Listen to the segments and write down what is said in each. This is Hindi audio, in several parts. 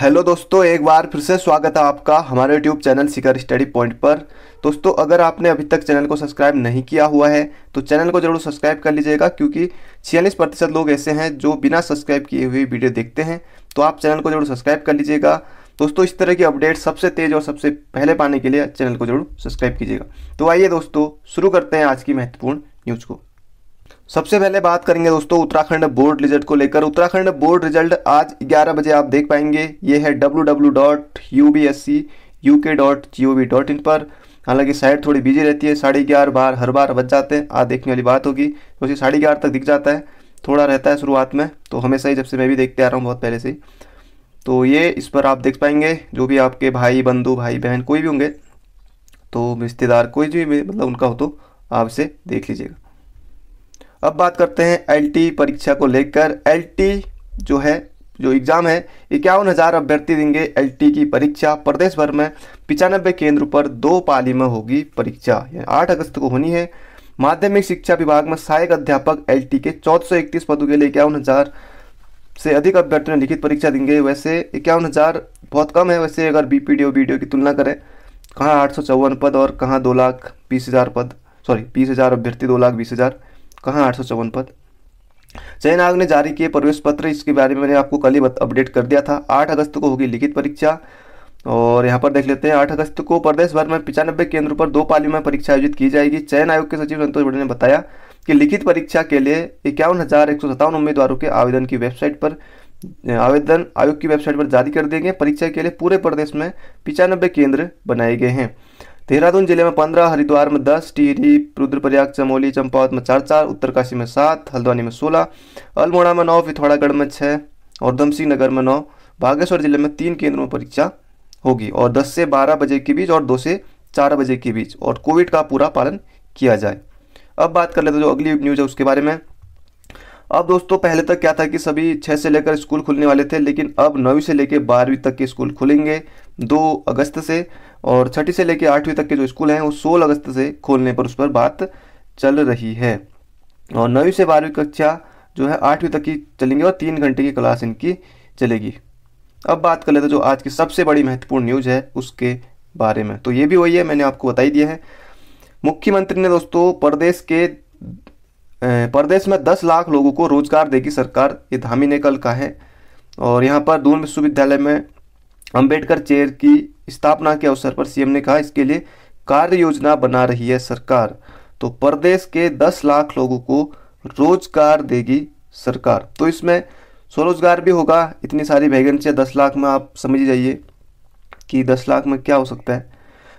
हेलो दोस्तों एक बार फिर से स्वागत है आपका हमारे YouTube channel Sikar study point पर दोस्तों अगर आपने अभी तक चैनल को सब्सक्राइब नहीं किया हुआ है तो चैनल को जरूर सब्सक्राइब कर लीजिएगा क्योंकि छियालीस प्रतिशत लोग ऐसे हैं जो बिना सब्सक्राइब किए हुए वीडियो देखते हैं तो आप चैनल को जरूर सब्सक्राइब कर लीजिएगा दोस्तों इस तरह की अपडेट सबसे तेज़ और सबसे पहले पाने के लिए चैनल को जरूर सब्सक्राइब कीजिएगा तो आइए दोस्तों शुरू करते हैं आज की महत्वपूर्ण न्यूज़ को सबसे पहले बात करेंगे दोस्तों उत्तराखंड बोर्ड रिजल्ट को लेकर उत्तराखंड बोर्ड रिजल्ट आज 11 बजे आप देख पाएंगे ये है W W dot U B S C U K dot G O V dot I पर हालांकि साइड थोड़ी बिजी रहती है साढ़े ग्यारह बार हर बार बच जाते हैं आज देखने वाली बात होगी तो उसे साढ़े ग्यारह तक दिख जाता है थोड़ा रहता है शुरुआत में तो हमेशा ही जब से मैं भी देखते आ रहा हूँ बहुत पहले से ही तो ये इस पर आप देख पाएंगे जो भी आपके भाई बंधु भाई बहन कोई भी होंगे तो रिश्तेदार कोई भी मतलब उनका हो तो आप इसे देख लीजिएगा अब बात करते हैं एल परीक्षा को लेकर एल जो है जो एग्ज़ाम है इक्यावन हज़ार अभ्यर्थी देंगे एल की परीक्षा प्रदेश भर में पिचानबे केंद्र पर दो पाली में होगी परीक्षा आठ अगस्त को होनी है माध्यमिक शिक्षा विभाग में सहायक अध्यापक एल के चौदह पदों के लिए इक्यावन हज़ार से अधिक अभ्यर्थियों ने लिखित परीक्षा देंगे वैसे इक्यावन हज़ार बहुत कम है वैसे अगर बी पी की तुलना करें कहाँ आठ पद और कहाँ दो लाख बीस हज़ार पद सॉरी बीस हज़ार अभ्यर्थी दो लाख बीस हज़ार कहाँ आठ सौ चौवन पद चयन आयोग ने जारी किए प्रवेश पत्र इसके बारे में मैंने आपको कल ही अपडेट कर दिया था आठ अगस्त को होगी लिखित परीक्षा और यहाँ पर देख लेते हैं आठ अगस्त को प्रदेश भर में पिचानब्बे केंद्रों पर दो पालियों में परीक्षा आयोजित की जाएगी चयन आयोग के सचिव संतोष बड़े ने बताया कि लिखित परीक्षा के लिए इक्यावन हज़ार एक सौ सत्तावन उम्मीदवारों के आवेदन की वेबसाइट पर आवेदन आयोग की वेबसाइट पर जारी कर देंगे परीक्षा के लिए पूरे प्रदेश में पिचानब्बे केंद्र बनाए गए हैं देहरादून जिले में पंद्रह हरिद्वार में दस टिहरी रुद्रप्रयाग चमोली चंपावत में चार चार उत्तरकाशी में सात हल्द्वानी में सोलह अल्मोड़ा में नौ पिथौरागढ़ में छः और दमसिंह नगर में नौ बागेश्वर जिले में तीन केंद्रों में परीक्षा होगी और दस से बारह बजे के बीच और दो से चार बजे के बीच और कोविड का पूरा पालन किया जाए अब बात कर लेते जो अगली न्यूज़ है उसके बारे में अब दोस्तों पहले तक क्या था कि सभी छः से लेकर स्कूल खुलने वाले थे लेकिन अब नौवीं से लेकर बारहवीं तक के स्कूल खुलेंगे दो अगस्त से और छठी से लेकर आठवीं तक के जो स्कूल हैं वो सोलह अगस्त से खोलने पर उस पर बात चल रही है और नौवीं से बारहवीं कक्षा जो है आठवीं तक की चलेंगे और तीन घंटे की क्लास इनकी चलेगी अब बात कर लेते जो आज की सबसे बड़ी महत्वपूर्ण न्यूज़ है उसके बारे में तो ये भी वही है मैंने आपको बताई दिया है मुख्यमंत्री ने दोस्तों प्रदेश के प्रदेश में 10 लाख लोगों को रोजगार देगी सरकार ये धामी ने कल कहा है और यहाँ पर दून विश्वविद्यालय में अंबेडकर चेयर की स्थापना के अवसर पर सीएम ने कहा इसके लिए कार्य योजना बना रही है सरकार तो प्रदेश के 10 लाख लोगों को रोजगार देगी सरकार तो इसमें स्वरोजगार भी होगा इतनी सारी वैकेंसी दस लाख में आप समझ जाइए कि दस लाख में क्या हो सकता है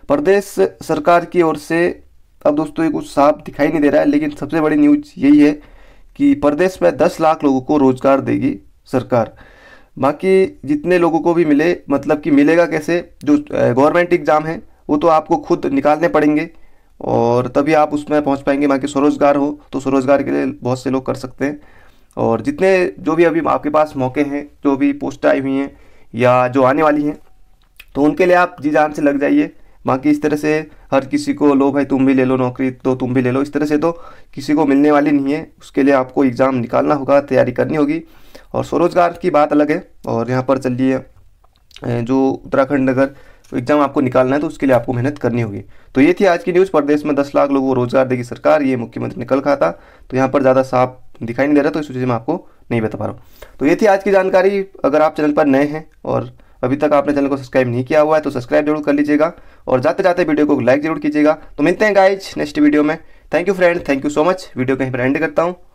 प्रदेश सरकार की ओर से अब दोस्तों ये कुछ साफ दिखाई नहीं दे रहा है लेकिन सबसे बड़ी न्यूज यही है कि प्रदेश में दस लाख लोगों को रोजगार देगी सरकार बाकी जितने लोगों को भी मिले मतलब कि मिलेगा कैसे जो गवर्नमेंट एग्ज़ाम है वो तो आपको खुद निकालने पड़ेंगे और तभी आप उसमें पहुंच पाएंगे बाकी स्वरोजगार हो तो स्वरोजगार के लिए बहुत से लोग कर सकते हैं और जितने जो भी अभी आपके पास मौके हैं जो भी पोस्ट आई हुई हैं या जो आने वाली हैं तो उनके लिए आप जी जान से लग जाइए बाकी इस तरह से हर किसी को लो भाई तुम भी ले लो नौकरी तो तुम भी ले लो इस तरह से तो किसी को मिलने वाली नहीं है उसके लिए आपको एग्ज़ाम निकालना होगा तैयारी करनी होगी और स्वरोजगार की बात अलग है और यहाँ पर चलिए जो उत्तराखंड अगर एग्जाम आपको निकालना है तो उसके लिए आपको मेहनत करनी होगी तो ये थी आज की न्यूज़ प्रदेश में दस लाख लोगों को रोजगार देगी सरकार ये मुख्यमंत्री ने कल कहा था तो यहाँ पर ज़्यादा साफ दिखाई नहीं दे रहा तो इस वजह से मैं आपको नहीं बता पा रहा हूँ तो ये थी आज की जानकारी अगर आप चैनल पर नए हैं और अभी तक आपने चैनल को सब्सक्राइब नहीं किया हुआ है तो सब्सक्राइब जरूर कर लीजिएगा और जाते जाते वीडियो को लाइक जरूर कीजिएगा तो मिलते हैं गाइज नेक्स्ट वीडियो में thank you friend thank you so much video कहीं पर एंड करता हूँ